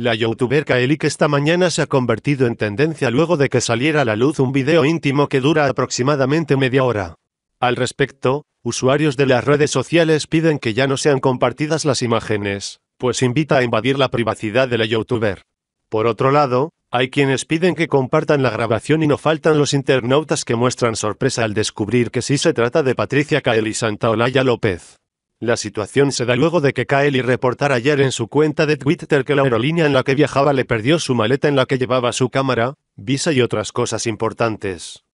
La youtuber que esta mañana se ha convertido en tendencia luego de que saliera a la luz un video íntimo que dura aproximadamente media hora. Al respecto, usuarios de las redes sociales piden que ya no sean compartidas las imágenes, pues invita a invadir la privacidad de la youtuber. Por otro lado, hay quienes piden que compartan la grabación y no faltan los internautas que muestran sorpresa al descubrir que sí se trata de Patricia Kael y Olaya López. La situación se da luego de que Kaeli reportara ayer en su cuenta de Twitter que la aerolínea en la que viajaba le perdió su maleta en la que llevaba su cámara, visa y otras cosas importantes.